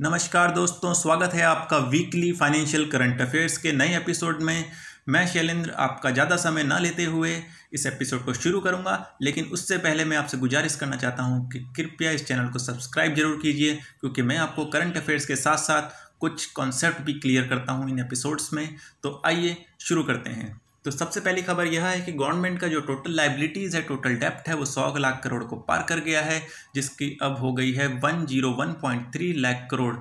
नमस्कार दोस्तों स्वागत है आपका वीकली फाइनेंशियल करंट अफेयर्स के नए एपिसोड में मैं शैलेंद्र आपका ज़्यादा समय ना लेते हुए इस एपिसोड को शुरू करूंगा लेकिन उससे पहले मैं आपसे गुजारिश करना चाहता हूं कि कृपया इस चैनल को सब्सक्राइब जरूर कीजिए क्योंकि मैं आपको करंट अफेयर्स के साथ साथ कुछ कॉन्सेप्ट भी क्लियर करता हूँ इन एपिसोड्स में तो आइए शुरू करते हैं तो सबसे पहली खबर यह है कि गवर्नमेंट का जो टोटल लाइबिलिटीज़ है टोटल डेप्ट है वो सौ लाख करोड़ को पार कर गया है जिसकी अब हो गई है one zero one point three lakh crore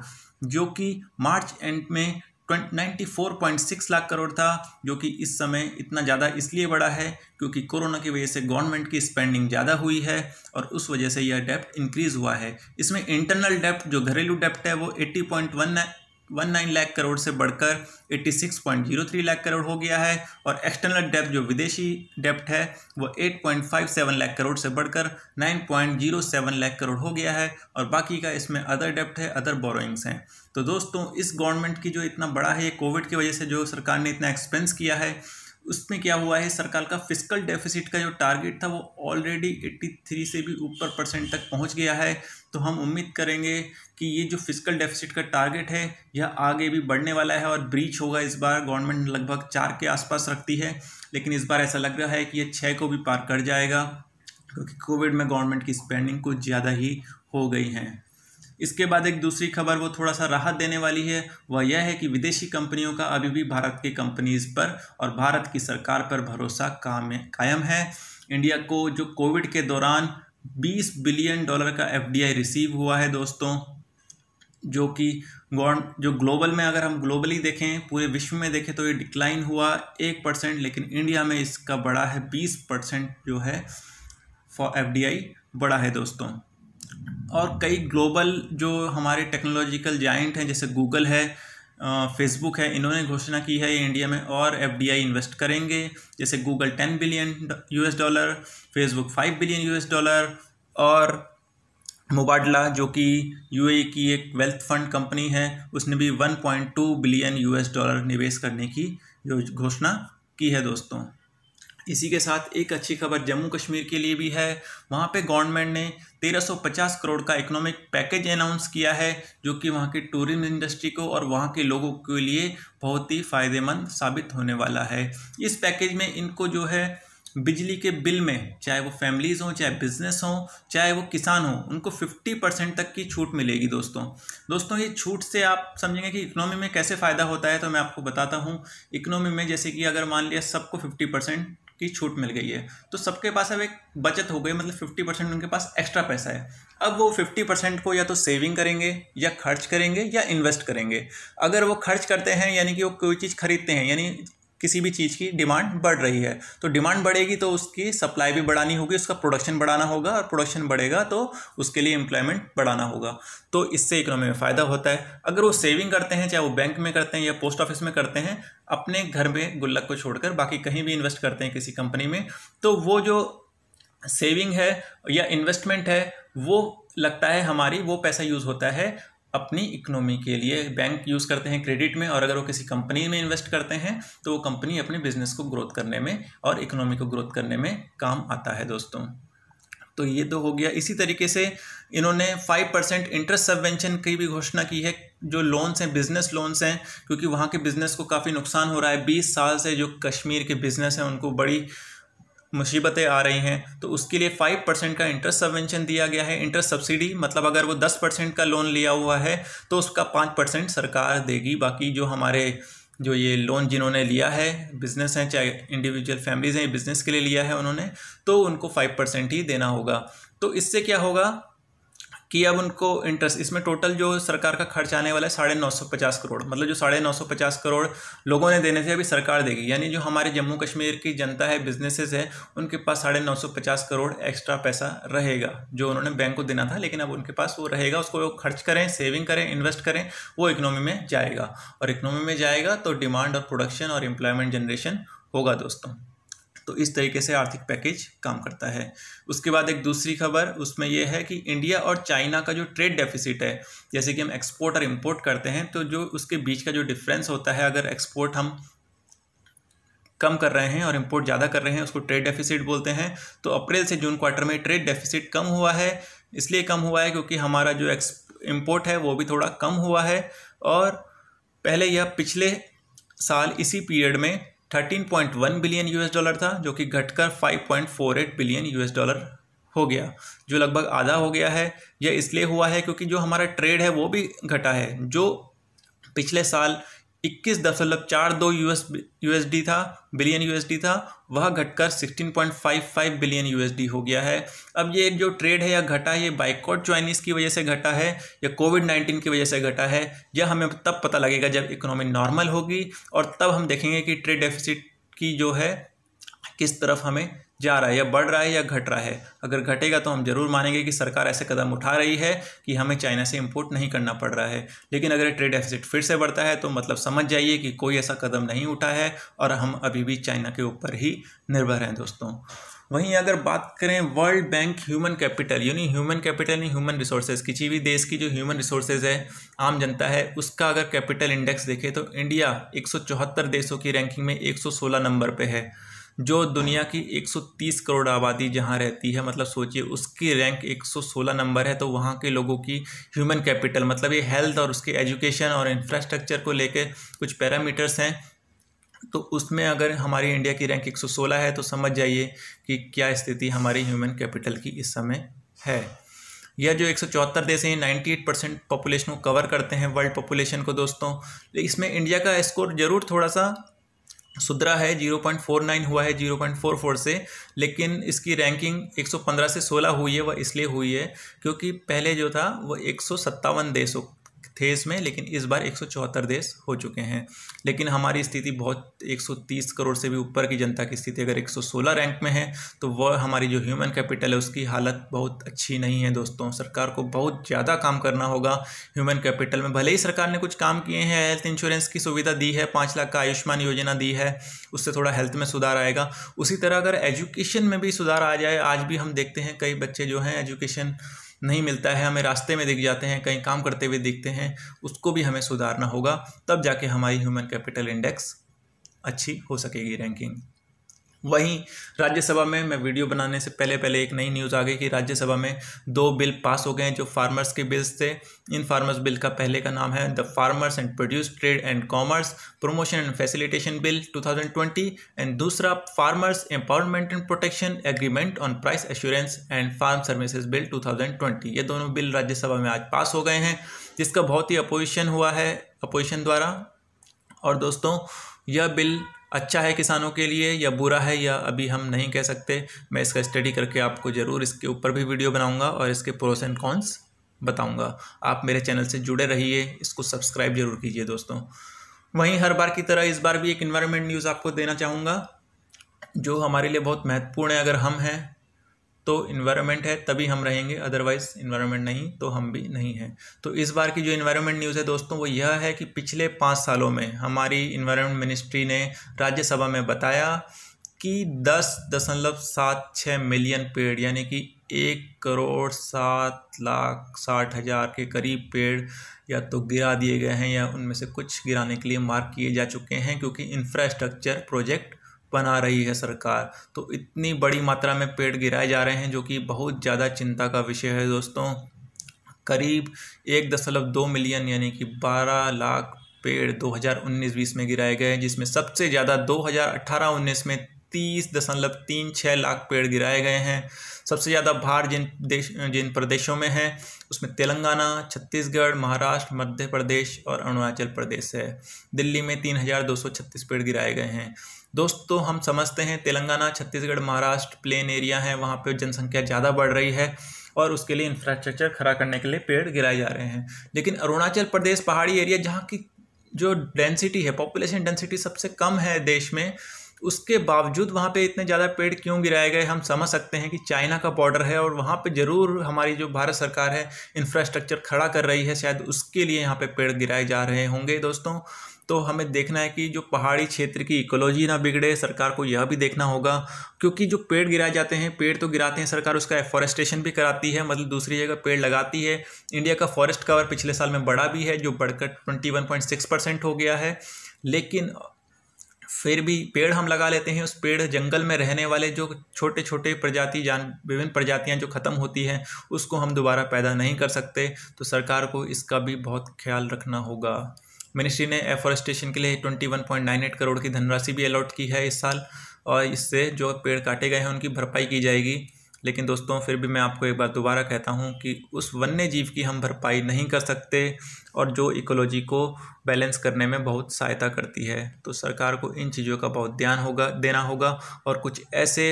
जो कि मार्च एंड में ninety four point six lakh crore था जो कि इस समय इतना ज़्यादा इसलिए बढ़ा है क्योंकि कोरोना की वजह से गवर्नमेंट की स्पेंडिंग ज़्यादा हुई है और उस वजह से यह डेप्ट इंक्रीज़ हुआ है इसमें इंटरनल डेप्ट जो घरेलू डेप्ट है वो eighty point one one nine lakh crore से बढ़कर eighty six point zero three lakh crore हो गया है और एक्सटर्नल डेप्ट जो विदेशी डेप्ट है वो eight point five seven lakh crore से बढ़कर nine point zero seven lakh crore हो गया है और बाकी का इसमें अदर डेप्ट है अदर बोरोइंग्स हैं तो दोस्तों इस गवर्नमेंट की जो इतना बड़ा है ये कोविड की वजह से जो सरकार ने इतना एक्सपेंस किया है उसमें क्या हुआ है सरकार का फिजिकल डेफिसिट का जो टारगेट था वो ऑलरेडी 83 से भी ऊपर परसेंट तक पहुंच गया है तो हम उम्मीद करेंगे कि ये जो फिजिकल डेफिसिट का टारगेट है यह आगे भी बढ़ने वाला है और ब्रीच होगा इस बार गवर्नमेंट लगभग चार के आसपास रखती है लेकिन इस बार ऐसा लग रहा है कि यह छः को भी पार कर जाएगा क्योंकि कोविड में गवर्नमेंट की स्पेंडिंग कुछ ज़्यादा ही हो गई हैं इसके बाद एक दूसरी खबर वो थोड़ा सा राहत देने वाली है वह यह है कि विदेशी कंपनियों का अभी भी भारत की कंपनीज पर और भारत की सरकार पर भरोसा काम कायम है इंडिया को जो कोविड के दौरान 20 बिलियन डॉलर का एफ रिसीव हुआ है दोस्तों जो कि जो ग्लोबल में अगर हम ग्लोबली देखें पूरे विश्व में देखें तो ये डिक्लाइन हुआ एक परसेंट लेकिन इंडिया में इसका बड़ा है बीस परसेंट जो है फॉर एफ बड़ा है दोस्तों और कई ग्लोबल जो हमारे टेक्नोलॉजिकल जाइंट हैं जैसे गूगल है फेसबुक है इन्होंने घोषणा की है इंडिया में और एफ इन्वेस्ट करेंगे जैसे Google ten billion US dollar Facebook five billion US dollar और मुबाडला जो कि यूएई e की एक वेल्थ फंड कंपनी है उसने भी one point two billion US dollar निवेश करने की जो घोषणा की है दोस्तों इसी के साथ एक अच्छी खबर जम्मू कश्मीर के लिए भी है वहाँ पे गवर्नमेंट ने 1350 करोड़ का इकोनॉमिक पैकेज अनाउंस किया है जो कि वहाँ की टूरिज्म इंडस्ट्री को और वहाँ के लोगों के लिए बहुत ही फ़ायदेमंद साबित होने वाला है इस पैकेज में इनको जो है बिजली के बिल में चाहे वो फैमिलीज़ हों चाहे बिजनेस हों चाहे वो किसान हों उनको 50 परसेंट तक की छूट मिलेगी दोस्तों दोस्तों ये छूट से आप समझेंगे कि इकनॉमी में कैसे फ़ायदा होता है तो मैं आपको बताता हूँ इकनॉमी में जैसे कि अगर मान लिया सबको 50 परसेंट की छूट मिल गई है तो सबके पास अब एक बचत हो गई मतलब फिफ्टी परसेंट उनके पास एक्स्ट्रा पैसा है अब वो फिफ्टी परसेंट को या तो सेविंग करेंगे या खर्च करेंगे या इन्वेस्ट करेंगे अगर वो खर्च करते हैं यानी कि वो कोई चीज़ खरीदते हैं यानी किसी भी चीज़ की डिमांड बढ़ रही है तो डिमांड बढ़ेगी तो उसकी सप्लाई भी बढ़ानी होगी उसका प्रोडक्शन बढ़ाना होगा और प्रोडक्शन बढ़ेगा तो उसके लिए एम्प्लॉयमेंट बढ़ाना होगा तो इससे इकोनॉमी में फ़ायदा होता है अगर वो सेविंग करते हैं चाहे वो बैंक में करते हैं या पोस्ट ऑफिस में करते हैं अपने घर में गुल्लक को छोड़कर बाकी कहीं भी इन्वेस्ट करते हैं किसी कंपनी में तो वो जो सेविंग है या इन्वेस्टमेंट है वो लगता है हमारी वो पैसा यूज़ होता है अपनी इकोनॉमी के लिए बैंक यूज़ करते हैं क्रेडिट में और अगर वो किसी कंपनी में इन्वेस्ट करते हैं तो वो कंपनी अपने बिजनेस को ग्रोथ करने में और इकोनॉमी को ग्रोथ करने में काम आता है दोस्तों तो ये तो हो गया इसी तरीके से इन्होंने फाइव परसेंट इंटरेस्ट सबवेंशन की भी घोषणा की है जो लोन्स हैं बिजनेस लोन्स हैं क्योंकि वहाँ के बिज़नेस को काफ़ी नुकसान हो रहा है बीस साल से जो कश्मीर के बिज़नेस हैं उनको बड़ी मुसीबतें आ रही हैं तो उसके लिए फाइव परसेंट का इंटरेस्ट सबवेंशन दिया गया है इंटरेस्ट सब्सिडी मतलब अगर वो दस परसेंट का लोन लिया हुआ है तो उसका पाँच परसेंट सरकार देगी बाकी जो हमारे जो ये लोन जिन्होंने लिया है बिज़नेस हैं चाहे इंडिविजुअल फैमिलीज़ हैं बिज़नेस के लिए लिया है उन्होंने तो उनको फाइव परसेंट ही देना होगा तो इससे क्या होगा कि अब उनको इंटरेस्ट इसमें टोटल जो सरकार का खर्च आने वाला है साढ़े नौ सौ पचास करोड़ मतलब जो साढ़े नौ सौ पचास करोड़ लोगों ने देने थे अभी सरकार देगी यानी जो हमारे जम्मू कश्मीर की जनता है बिजनेसेस है उनके पास साढ़े नौ सौ पचास करोड़ एक्स्ट्रा पैसा रहेगा जो उन्होंने बैंक को देना था लेकिन अब उनके पास वो रहेगा उसको वो खर्च करें सेविंग करें इन्वेस्ट करें वो इकनॉमी में जाएगा और इकनॉमी में जाएगा तो डिमांड और प्रोडक्शन और एम्प्लॉयमेंट जनरेशन होगा दोस्तों तो इस तरीके से आर्थिक पैकेज काम करता है उसके बाद एक दूसरी खबर उसमें यह है कि इंडिया और चाइना का जो ट्रेड डेफिसिट है जैसे कि हम एक्सपोर्ट और इम्पोर्ट करते हैं तो जो उसके बीच का जो डिफरेंस होता है अगर एक्सपोर्ट हम कम कर रहे हैं और इम्पोर्ट ज़्यादा कर रहे हैं उसको ट्रेड डेफिसिट बोलते हैं तो अप्रैल से जून क्वार्टर में ट्रेड डेफिसिट कम हुआ है इसलिए कम हुआ है क्योंकि हमारा जो एक्स इम्पोर्ट है वो भी थोड़ा कम हुआ है और पहले यह पिछले साल इसी पीरियड में 13.1 बिलियन यूएस डॉलर था जो कि घटकर 5.48 बिलियन यूएस डॉलर हो गया जो लगभग आधा हो गया है यह इसलिए हुआ है क्योंकि जो हमारा ट्रेड है वो भी घटा है जो पिछले साल इक्कीस दशमलव चार दो यूएस यूएसडी था बिलियन यूएसडी था वह घटकर 16.55 बिलियन यूएसडी हो गया है अब ये जो ट्रेड है या घटा है ये बाइकॉट चाइनीज की वजह से घटा है या कोविड 19 की वजह से घटा है यह हमें तब पता लगेगा जब इकोनॉमी नॉर्मल होगी और तब हम देखेंगे कि ट्रेड डेफिसिट की जो है किस तरफ हमें जा रहा है या बढ़ रहा है या घट रहा है अगर घटेगा तो हम ज़रूर मानेंगे कि सरकार ऐसे कदम उठा रही है कि हमें चाइना से इम्पोर्ट नहीं करना पड़ रहा है लेकिन अगर ट्रेड डेफिसिट फिर से बढ़ता है तो मतलब समझ जाइए कि कोई ऐसा कदम नहीं उठा है और हम अभी भी चाइना के ऊपर ही निर्भर हैं दोस्तों वहीं अगर बात करें वर्ल्ड बैंक ह्यूमन कैपिटल यानी ह्यूमन कैपिटल नहीं ह्यूमन रिसोर्सेज किसी भी देश की जो ह्यूमन रिसोर्सेज है आम जनता है उसका अगर कैपिटल इंडेक्स देखें तो इंडिया एक देशों की रैंकिंग में 116 नंबर पे है जो दुनिया की 130 करोड़ आबादी जहाँ रहती है मतलब सोचिए उसकी रैंक 116 नंबर है तो वहाँ के लोगों की ह्यूमन कैपिटल मतलब ये हेल्थ और उसके एजुकेशन और इंफ्रास्ट्रक्चर को लेकर कुछ पैरामीटर्स हैं तो उसमें अगर हमारी इंडिया की रैंक 116 है तो समझ जाइए कि क्या स्थिति हमारी ह्यूमन कैपिटल की इस समय है यह जो एक देश हैं नाइन्टी एट परसेंट पॉपुलेशन को कवर करते हैं वर्ल्ड पॉपुलेशन को दोस्तों तो इसमें इंडिया का स्कोर ज़रूर थोड़ा सा सुधरा है 0.49 हुआ है 0.44 से लेकिन इसकी रैंकिंग 115 से 16 हुई है वह इसलिए हुई है क्योंकि पहले जो था वह एक देशों थे इसमें लेकिन इस बार एक देश हो चुके हैं लेकिन हमारी स्थिति बहुत 130 करोड़ से भी ऊपर की जनता की स्थिति अगर 116 रैंक में है तो वह हमारी जो ह्यूमन कैपिटल है उसकी हालत बहुत अच्छी नहीं है दोस्तों सरकार को बहुत ज़्यादा काम करना होगा ह्यूमन कैपिटल में भले ही सरकार ने कुछ काम किए हैं हेल्थ इंश्योरेंस की सुविधा दी है पाँच लाख का आयुष्मान योजना दी है उससे थोड़ा हेल्थ में सुधार आएगा उसी तरह अगर एजुकेशन में भी सुधार आ जाए आज भी हम देखते हैं कई बच्चे जो हैं एजुकेशन नहीं मिलता है हमें रास्ते में दिख जाते हैं कहीं काम करते हुए दिखते हैं उसको भी हमें सुधारना होगा तब जाके हमारी ह्यूमन कैपिटल इंडेक्स अच्छी हो सकेगी रैंकिंग वहीं राज्यसभा में मैं वीडियो बनाने से पहले पहले एक नई न्यूज़ आ गई कि राज्यसभा में दो बिल पास हो गए हैं जो फार्मर्स के बिल्स थे इन फार्मर्स बिल का पहले का नाम है the farmers and produce trade and commerce promotion and facilitation bill 2020 and दूसरा farmers empowerment and protection agreement on price assurance and farm services bill two ये दोनों बिल राज्यसभा में आज पास हो गए हैं जिसका बहुत ही अपोजिशन हुआ है अपोजिशन द्वारा और दोस्तों यह बिल अच्छा है किसानों के लिए या बुरा है या अभी हम नहीं कह सकते मैं इसका स्टडी करके आपको ज़रूर इसके ऊपर भी वीडियो बनाऊँगा और इसके प्रोस एंड कॉन्स बताऊँगा आप मेरे चैनल से जुड़े रहिए इसको सब्सक्राइब जरूर कीजिए दोस्तों वहीं हर बार की तरह इस बार भी एक इन्वायरमेंट न्यूज़ आपको देना चाहूँगा जो हमारे लिए बहुत महत्वपूर्ण है अगर हम हैं तो इन्वायरमेंट है तभी हम रहेंगे अदरवाइज इन्वायरमेंट नहीं तो हम भी नहीं हैं तो इस बार की जो इन्वायरमेंट न्यूज़ है दोस्तों वो यह है कि पिछले पाँच सालों में हमारी इन्वायरमेंट मिनिस्ट्री ने राज्यसभा में बताया कि दस दशमलव सात छः मिलियन पेड़ यानी कि एक करोड़ सात लाख साठ हज़ार के करीब पेड़ या तो गिरा दिए गए हैं या उनमें से कुछ गिराने के लिए मार्क किए जा चुके हैं क्योंकि इंफ्रास्ट्रक्चर प्रोजेक्ट बना रही है सरकार तो इतनी बड़ी मात्रा में पेड़ गिराए जा रहे हैं जो कि बहुत ज़्यादा चिंता का विषय है दोस्तों करीब एक दशमलव दो मिलियन यानी कि बारह लाख पेड़ 2019-20 में गिराए गए जिसमें सबसे ज़्यादा 2018-19 में तीस दशमलव तीन छः लाख पेड़ गिराए गए हैं सबसे ज़्यादा भार जिन देश जिन प्रदेशों में है उसमें तेलंगाना छत्तीसगढ़ महाराष्ट्र मध्य प्रदेश और अरुणाचल प्रदेश है दिल्ली में तीन हज़ार दो सौ छत्तीस पेड़ गिराए गए हैं दोस्तों हम समझते हैं तेलंगाना छत्तीसगढ़ महाराष्ट्र प्लेन एरिया है वहाँ पर जनसंख्या ज़्यादा बढ़ रही है और उसके लिए इंफ्रास्ट्रक्चर खड़ा करने के लिए पेड़ गिराए जा रहे हैं लेकिन अरुणाचल प्रदेश पहाड़ी एरिया जहाँ की जो डेंसिटी है पॉपुलेशन डेंसिटी सबसे कम है देश में उसके बावजूद वहाँ पे इतने ज़्यादा पेड़ क्यों गिराए गए हम समझ सकते हैं कि चाइना का बॉर्डर है और वहाँ पे ज़रूर हमारी जो भारत सरकार है इंफ्रास्ट्रक्चर खड़ा कर रही है शायद उसके लिए यहाँ पे पेड़ गिराए जा रहे होंगे दोस्तों तो हमें देखना है कि जो पहाड़ी क्षेत्र की इकोलॉजी ना बिगड़े सरकार को यह भी देखना होगा क्योंकि जो पेड़ गिराए जाते हैं पेड़ तो गिराते हैं सरकार उसका एफॉरेस्टेशन भी कराती है मतलब दूसरी जगह पेड़ लगाती है इंडिया का फॉरेस्ट कवर पिछले साल में बढ़ा भी है जो बढ़कर twenty one point six percent हो गया है लेकिन फिर भी पेड़ हम लगा लेते हैं उस पेड़ जंगल में रहने वाले जो छोटे छोटे प्रजाति जान विभिन्न प्रजातियां जो ख़त्म होती हैं उसको हम दोबारा पैदा नहीं कर सकते तो सरकार को इसका भी बहुत ख्याल रखना होगा मिनिस्ट्री ने एफॉरेस्टेशन के लिए एट करोड़ की धनराशि भी अलॉट की है इस साल और इससे जो पेड़ काटे गए हैं उनकी भरपाई की जाएगी लेकिन दोस्तों फिर भी मैं आपको एक बार दोबारा कहता हूँ कि उस वन्य जीव की हम भरपाई नहीं कर सकते और जो इकोलॉजी को बैलेंस करने में बहुत सहायता करती है तो सरकार को इन चीज़ों का बहुत ध्यान होगा देना होगा और कुछ ऐसे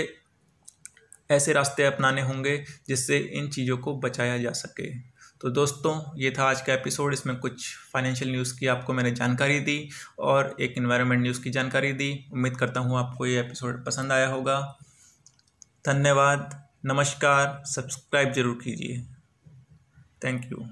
ऐसे रास्ते अपनाने होंगे जिससे इन चीज़ों को बचाया जा सके तो दोस्तों ये था आज का एपिसोड इसमें कुछ फाइनेंशियल न्यूज़ की आपको मैंने जानकारी दी और एक इन्वायरमेंट न्यूज़ की जानकारी दी उम्मीद करता हूँ आपको ये एपिसोड पसंद आया होगा धन्यवाद नमस्कार सब्सक्राइब ज़रूर कीजिए थैंक यू